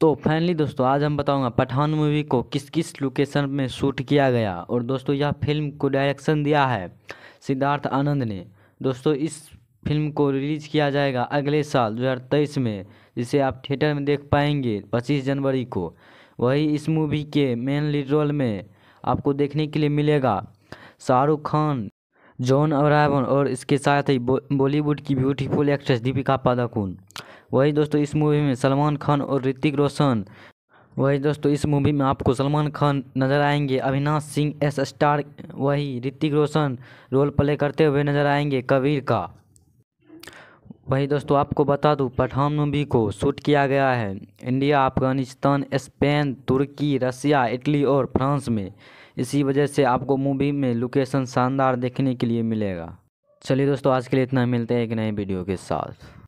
तो फाइनली दोस्तों आज हम बताऊंगा पठान मूवी को किस किस लोकेशन में शूट किया गया और दोस्तों यह फिल्म को डायरेक्शन दिया है सिद्धार्थ आनंद ने दोस्तों इस फिल्म को रिलीज किया जाएगा अगले साल 2023 में जिसे आप थिएटर में देख पाएंगे 25 जनवरी को वही इस मूवी के मेन लीड रोल में आपको देखने के लिए मिलेगा शाहरुख खान जॉन अब्राहन और इसके साथ ही बॉलीवुड की ब्यूटीफुल एक्ट्रेस दीपिका पादुकोण वही दोस्तों इस मूवी में सलमान खान और ऋतिक रोशन वही दोस्तों इस मूवी में आपको सलमान खान नज़र आएंगे अविनाश सिंह एस स्टार वही ऋतिक रोशन रोल प्ले करते हुए नज़र आएंगे कबीर का वही दोस्तों आपको बता दूं पठान मूवी को शूट किया गया है इंडिया अफगानिस्तान स्पेन तुर्की रसिया इटली और फ्रांस में इसी वजह से आपको मूवी में लोकेशन शानदार देखने के लिए मिलेगा चलिए दोस्तों आज के लिए इतना मिलते हैं एक नए वीडियो के साथ